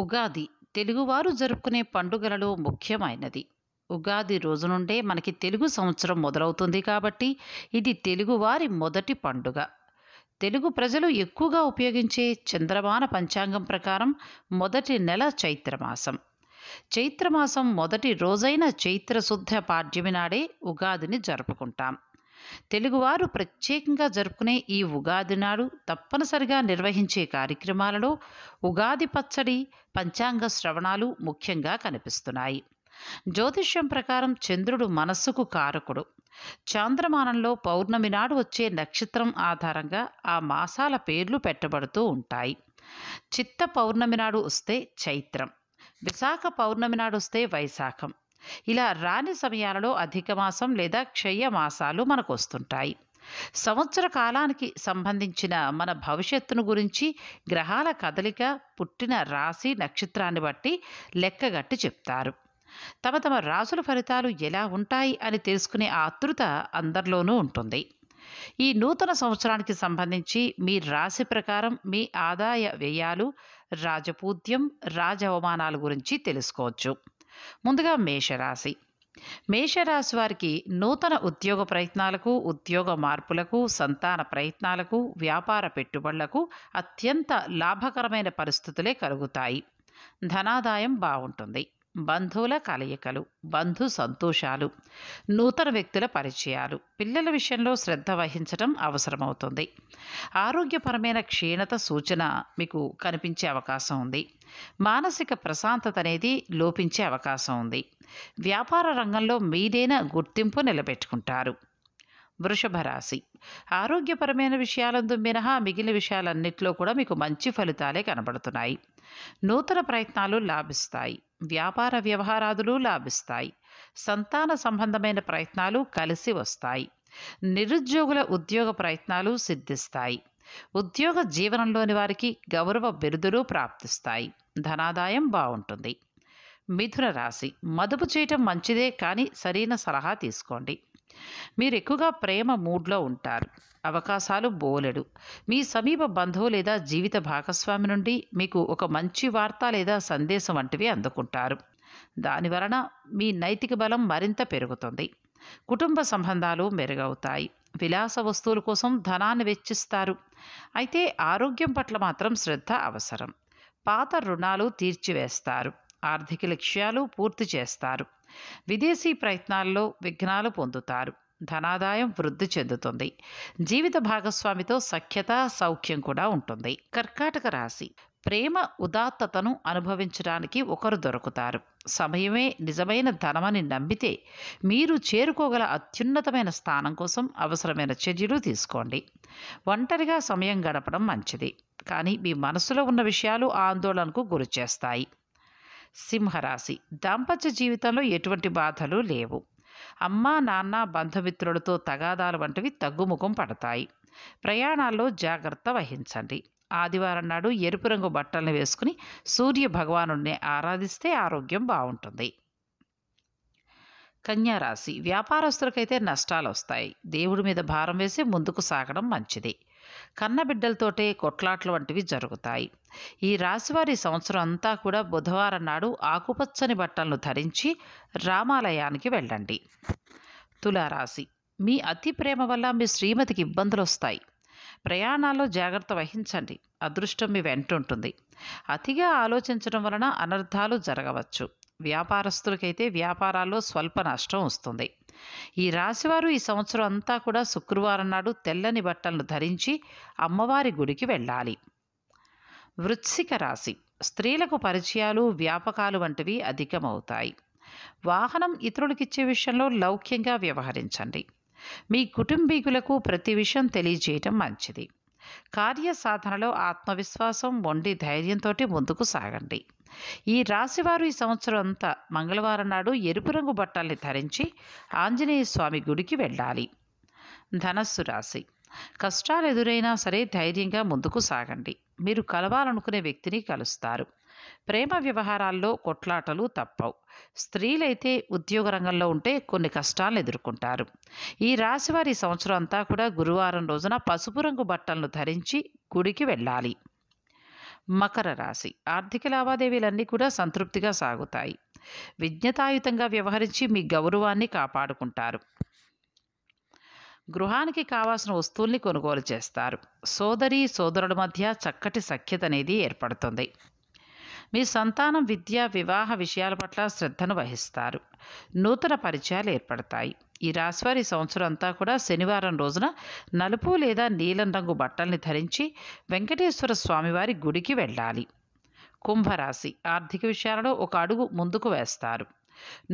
ఉగాది తెలుగువారు జరుపుకునే పండుగలలో ముఖ్యమైనది ఉగాది రోజు నుండే మనకి తెలుగు సంవత్సరం మొదలవుతుంది కాబట్టి ఇది తెలుగువారి మొదటి పండుగ తెలుగు ప్రజలు ఎక్కువగా ఉపయోగించే చంద్రమాన పంచాంగం ప్రకారం మొదటి నెల చైత్రమాసం చైత్రమాసం మొదటి రోజైన చైత్రశుద్ధ పాడ్యమి నాడే ఉగాదిని జరుపుకుంటాం తెలుగువారు ప్రత్యేకంగా జరుపుకునే ఈ ఉగాది నాడు తప్పనిసరిగా నిర్వహించే కార్యక్రమాలలో ఉగాది పచ్చడి పంచాంగ శ్రవణాలు ముఖ్యంగా కనిపిస్తున్నాయి జ్యోతిష్యం ప్రకారం చంద్రుడు మనస్సుకు కారకుడు చాంద్రమానంలో పౌర్ణమి నాడు వచ్చే నక్షత్రం ఆధారంగా ఆ మాసాల పేర్లు పెట్టబడుతూ ఉంటాయి చిత్త పౌర్ణమి నాడు వస్తే చైత్రం విశాఖ పౌర్ణమి నాడు వస్తే వైశాఖం ఇలా రాని సమయాలలో అధిక మాసం లేదా క్షయ మాసాలు మనకు వస్తుంటాయి సంవత్సర కాలానికి సంబంధించిన మన భవిష్యత్తును గురించి గ్రహాల కదలిక పుట్టిన రాశి నక్షత్రాన్ని బట్టి లెక్కగట్టి చెప్తారు తమ తమ రాసుల ఫలితాలు ఎలా ఉంటాయి అని తెలుసుకునే ఆతృత అందరిలోనూ ఉంటుంది ఈ నూతన సంవత్సరానికి సంబంధించి మీ రాశి ప్రకారం మీ ఆదాయ వ్యయాలు రాజపూద్యం అవమానాల గురించి తెలుసుకోవచ్చు ముందుగా మేషరాశి మేషరాశి వారికి నూతన ఉద్యోగ ప్రయత్నాలకు ఉద్యోగ మార్పులకు సంతాన ప్రయత్నాలకు వ్యాపార పెట్టుబడులకు అత్యంత లాభకరమైన పరిస్థితులే కలుగుతాయి ధనాదాయం బాగుంటుంది బంధువుల కలయికలు బంధు సంతోషాలు నూతన వ్యక్తుల పరిచయాలు పిల్లల విషయంలో శ్రద్ధ వహించడం అవసరమవుతుంది ఆరోగ్యపరమైన క్షీణత సూచన మీకు కనిపించే అవకాశం ఉంది మానసిక ప్రశాంతత అనేది లోపించే అవకాశం ఉంది వ్యాపార రంగంలో మీదైన గుర్తింపు నిలబెట్టుకుంటారు వృషభ రాశి ఆరోగ్యపరమైన విషయాలందు మినహా మిగిలిన విషయాలన్నింటిలో కూడా మీకు మంచి ఫలితాలే కనబడుతున్నాయి నూతన ప్రయత్నాలు లాభిస్తాయి వ్యాపార వ్యవహారాదులు లాభిస్తాయి సంతాన సంబంధమైన ప్రయత్నాలు కలిసి వస్తాయి నిరుద్యోగుల ఉద్యోగ ప్రయత్నాలు సిద్ధిస్తాయి ఉద్యోగ జీవనంలోని వారికి గౌరవ బిరుదులు ప్రాప్తిస్తాయి ధనాదాయం బాగుంటుంది మిథున రాశి మదుపు చేయటం మంచిదే కానీ సరైన సలహా తీసుకోండి మీరు ఎక్కువగా ప్రేమ మూడ్లో ఉంటారు అవకాశాలు బోలెడు మీ సమీప బంధువు లేదా జీవిత భాగస్వామి నుండి మీకు ఒక మంచి వార్త లేదా సందేశం వంటివి అందుకుంటారు దాని వలన మీ నైతిక బలం మరింత పెరుగుతుంది కుటుంబ సంబంధాలు మెరుగవుతాయి విలాస వస్తువుల కోసం ధనాన్ని వెచ్చిస్తారు అయితే ఆరోగ్యం పట్ల మాత్రం శ్రద్ధ అవసరం పాత రుణాలు తీర్చివేస్తారు ఆర్థిక లక్ష్యాలు పూర్తి చేస్తారు విదేశీ ప్రయత్నాల్లో విఘ్నాలు పొందుతారు ధనాదాయం వృద్ధి చెందుతుంది జీవిత భాగస్వామితో సఖ్యత సౌఖ్యం కూడా ఉంటుంది కర్కాటక రాశి ప్రేమ ఉదాత్తతను అనుభవించడానికి ఒకరు దొరుకుతారు సమయమే నిజమైన ధనమని నమ్మితే మీరు చేరుకోగల అత్యున్నతమైన స్థానం కోసం అవసరమైన చర్యలు తీసుకోండి ఒంటరిగా సమయం గడపడం మంచిది కానీ మీ మనసులో ఉన్న విషయాలు ఆందోళనకు గురి చేస్తాయి సింహరాశి దాంపత్య జీవితంలో ఎటువంటి బాధలు లేవు అమ్మ నాన్న బంధుమిత్రులతో తగాదాలు వంటివి తగ్గుముఖం పడతాయి ప్రయాణాల్లో జాగ్రత్త వహించండి ఆదివారం నాడు ఎరుపు రంగు బట్టలను వేసుకుని సూర్య భగవానుడిని ఆరాధిస్తే ఆరోగ్యం బాగుంటుంది కన్యారాశి వ్యాపారస్తులకైతే నష్టాలు వస్తాయి దేవుడి మీద భారం వేసి ముందుకు సాగడం మంచిది కన్నబిడ్డలతోటే కొట్లాట్లు వంటివి జరుగుతాయి ఈ రాశివారి సంవత్సరం అంతా కూడా బుధవారం నాడు ఆకుపచ్చని బట్టలను ధరించి రామాలయానికి వెళ్ళండి తులారాశి మీ అతి ప్రేమ వల్ల మీ శ్రీమతికి ఇబ్బందులు వస్తాయి ప్రయాణాల్లో జాగ్రత్త వహించండి అదృష్టం మీ వెంటుంటుంది అతిగా ఆలోచించడం వలన అనర్థాలు జరగవచ్చు వ్యాపారస్తులకైతే వ్యాపారాల్లో స్వల్ప నష్టం వస్తుంది ఈ రాశివారు ఈ సంవత్సరం అంతా కూడా శుక్రవారం నాడు తెల్లని బట్టలను ధరించి అమ్మవారి గుడికి వెళ్ళాలి వృత్సిక రాశి స్త్రీలకు పరిచయాలు వ్యాపకాలు వంటివి అధికమవుతాయి వాహనం ఇతరులకిచ్చే విషయంలో లౌక్యంగా వ్యవహరించండి మీ కుటుంబీకులకు ప్రతి విషయం తెలియజేయటం మంచిది కార్యసాధనలో ఆత్మవిశ్వాసం వండి ధైర్యంతో ముందుకు సాగండి ఈ రాశివారు ఈ సంవత్సరం అంతా మంగళవారం నాడు ఎరుపు రంగు బట్టల్ని ధరించి ఆంజనేయ స్వామి గుడికి వెళ్ళాలి ధనస్సు రాశి కష్టాలు ఎదురైనా సరే ధైర్యంగా ముందుకు సాగండి మీరు కలవాలనుకునే వ్యక్తిని కలుస్తారు ప్రేమ వ్యవహారాల్లో కొట్లాటలు తప్పవు స్త్రీలైతే ఉద్యోగ రంగంలో ఉంటే కొన్ని కష్టాలను ఎదుర్కొంటారు ఈ రాశివారి సంవత్సరం అంతా కూడా గురువారం రోజున పసుపు రంగు బట్టలను ధరించి గుడికి వెళ్ళాలి మకర రాశి ఆర్థిక లావాదేవీలన్నీ కూడా సంతృప్తిగా సాగుతాయి విజ్ఞతాయుతంగా వ్యవహరించి మీ గౌరవాన్ని కాపాడుకుంటారు గృహానికి కావాల్సిన వస్తువుల్ని కొనుగోలు చేస్తారు సోదరి సోదరుడి మధ్య చక్కటి సఖ్యత అనేది ఏర్పడుతుంది మీ సంతానం విద్య వివాహ విషయాల పట్ల శ్రద్ధను వహిస్తారు నూతన పరిచయాలు ఏర్పడతాయి ఈ రాశివారి సంవత్సరం అంతా కూడా శనివారం రోజున నలుపు లేదా నీలం రంగు బట్టల్ని ధరించి వెంకటేశ్వర స్వామివారి గుడికి వెళ్ళాలి కుంభరాశి ఆర్థిక విషయాలలో ఒక అడుగు ముందుకు వేస్తారు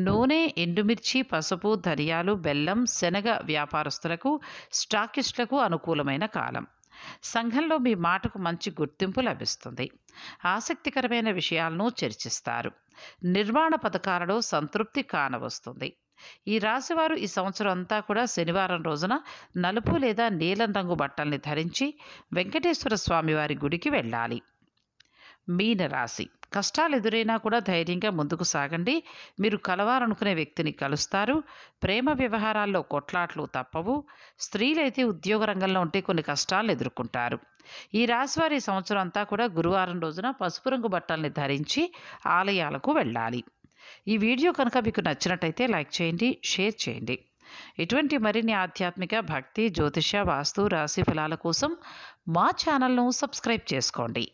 నూనె ఎండుమిర్చి పసుపు ధనియాలు బెల్లం శనగ వ్యాపారస్తులకు స్టాకిస్టులకు అనుకూలమైన కాలం సంఘంలో మీ మాటకు మంచి గుర్తింపు లభిస్తుంది ఆసక్తికరమైన విషయాలను చర్చిస్తారు నిర్మాణ పథకాలలో సంతృప్తి కానవస్తుంది ఈ రాశివారు ఈ సంవత్సరం అంతా కూడా శనివారం రోజున నలుపు లేదా నీలం రంగు బట్టల్ని ధరించి వెంకటేశ్వర స్వామివారి గుడికి వెళ్ళాలి మీనరాశి కష్టాలు ఎదురైనా కూడా ధైర్యంగా ముందుకు సాగండి మీరు కలవాలనుకునే వ్యక్తిని కలుస్తారు ప్రేమ వ్యవహారాల్లో కొట్లాట్లు తప్పవు స్త్రీలైతే ఉద్యోగ రంగంలో ఉంటే కొన్ని కష్టాలను ఎదుర్కొంటారు ఈ రాశివారి సంవత్సరం అంతా కూడా గురువారం రోజున పసుపు రంగు బట్టల్ని ధరించి ఆలయాలకు వెళ్ళాలి ఈ వీడియో కనుక మీకు నచ్చినట్టయితే లైక్ చేయండి షేర్ చేయండి ఇటువంటి మరిన్ని ఆధ్యాత్మిక భక్తి జ్యోతిష వాస్తు రాశి ఫలాల కోసం మా ఛానల్ను సబ్స్క్రైబ్ చేసుకోండి